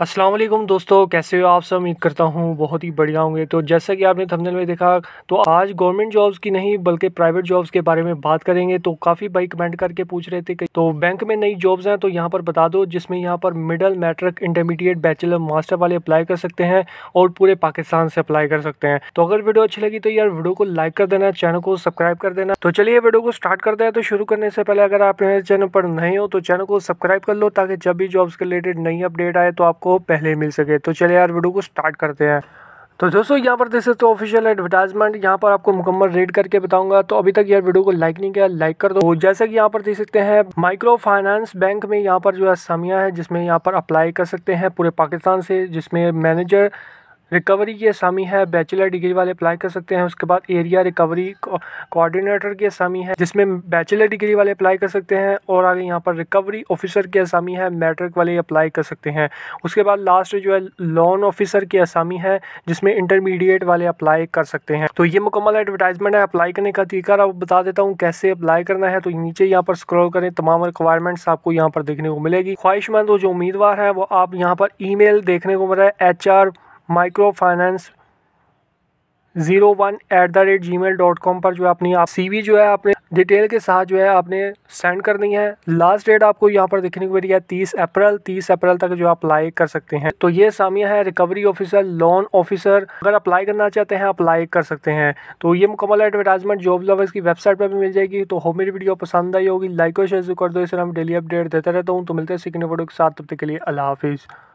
अस्सलाम वालेकुम दोस्तों कैसे हो आप सब उम्मीद करता हूँ बहुत ही बढ़िया होंगे तो जैसा कि आपने थंबनेल में देखा तो आज गवर्नमेंट जॉब्स की नहीं बल्कि प्राइवेट जॉब्स के बारे में बात करेंगे तो काफ़ी भाई कमेंट करके पूछ रहे थे कि तो बैंक में नई जॉब्स हैं तो यहाँ पर बता दो जिसमें यहाँ पर middle matric intermediate bachelor master वाले अप्लाई कर सकते हैं और पूरे पाकिस्तान से अप्लाई कर सकते हैं तो अगर वीडियो अच्छी लगी तो यार वीडियो को लाइक कर देना चैनल को सब्सक्राइब कर देना तो चलिए वीडियो को स्टार्ट करते हैं तो शुरू करने से पहले अगर आप मेरे चैनल पर नए हो तो चैनल को सब्सक्राइब कर लो ताकि जब भी जॉब्स के रिलेटेड नई अपडेट आए तो आपको आपको पहले मिल सके तो चलिए यार वीडियो को स्टार्ट करते हैं तो दोस्तों यहाँ पर दिस इज तो ऑफिशियल एडवर्टाइजमेंट यहाँ पर आपको मुकम्मल रीड करके बताऊंगा तो अभी तक यार वीडियो को लाइक नहीं किया लाइक कर दो जैसा कि यहाँ पर देख सकते हैं माइक्रो फाइनेंस बैंक में यहाँ पर जो है सामिया है जिसमें यहाँ पर अप्लाई कर सकते हैं पूरे पाकिस्तान से जिसमें मैनेजर रिकवरी की असामी है बैचलर डिग्री वाले अप्लाई कर सकते हैं उसके बाद एरिया रिकवरी कोऑर्डिनेटर की असामी है जिसमें बैचलर डिग्री वाले अप्लाई कर सकते हैं और आगे यहाँ पर रिकवरी ऑफिसर की असामी है मैट्रिक वाले अप्लाई कर सकते हैं उसके बाद लास्ट जो है लोन ऑफिसर की असामी है जिसमें इंटरमीडिएट वाले अप्लाई कर सकते हैं तो ये मुकम्मल एडवर्टाइजमेंट है अप्लाई करने का तरीका आप बता देता हूँ कैसे अप्लाई करना है तो नीचे यहाँ पर स्क्रॉल करें तमाम रिक्वायरमेंट्स आपको यहाँ पर देखने को मिलेगी ख्वाहिशमंद जो उम्मीदवार हैं वो आप यहाँ पर ई देखने को मिल रहा है H microfinance zero one at the rate Gmail dot com पर जो है अपनी आप सी जो है आपने डिटेल के साथ जो है आपने सेंड करनी है लास्ट डेट आपको यहाँ पर देखने को मिल गया तीस अप्रैल तीस अप्रैल तक जो अप्लाई कर सकते हैं तो ये सामिया है रिकवरी ऑफिसर लोन ऑफिसर अगर अप्लाई करना चाहते हैं अप्लाई कर सकते हैं तो ये मुकम्मल एडवर्टाइजमेंट जॉब लवर्स की वेबसाइट पर भी मिल जाएगी तो हो मेरी वीडियो पसंद आई होगी लाइक और शेयर कर दो इस हम डेली अपडेट देते रहता हूँ तो मिलते हैं सीखने वीडियो के साथ तब तक के लिए अल्लाह हाफिज़